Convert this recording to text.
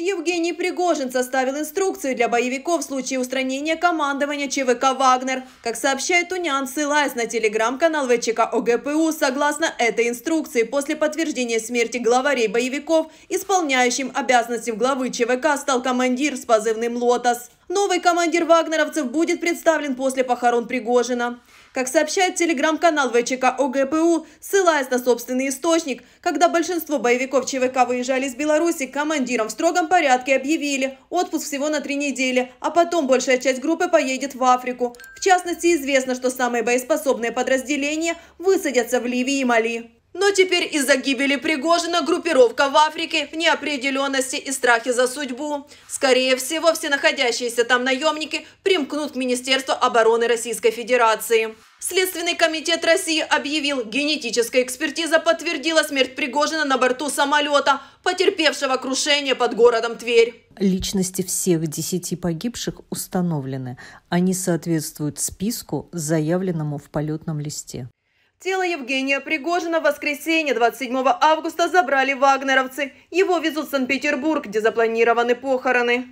Евгений Пригожин составил инструкцию для боевиков в случае устранения командования ЧВК «Вагнер». Как сообщает Тунян, ссылаясь на телеграм-канал ВЧК ОГПУ, согласно этой инструкции, после подтверждения смерти главарей боевиков, исполняющим обязанности главы ЧВК стал командир с позывным «Лотос». Новый командир вагнеровцев будет представлен после похорон Пригожина. Как сообщает телеграм-канал ВЧК ОГПУ, ссылаясь на собственный источник, когда большинство боевиков ЧВК выезжали из Беларуси, командирам в строгом порядке объявили отпуск всего на три недели, а потом большая часть группы поедет в Африку. В частности, известно, что самые боеспособные подразделения высадятся в Ливии и Мали. Но теперь из-за гибели Пригожина группировка в Африке в неопределенности и страхе за судьбу. Скорее всего, все находящиеся там наемники примкнут к Министерству обороны Российской Федерации. Следственный комитет России объявил, генетическая экспертиза подтвердила смерть Пригожина на борту самолета, потерпевшего крушение под городом Тверь. Личности всех десяти погибших установлены. Они соответствуют списку, заявленному в полетном листе. Тело Евгения Пригожина в воскресенье 27 августа забрали вагнеровцы. Его везут в Санкт-Петербург, где запланированы похороны.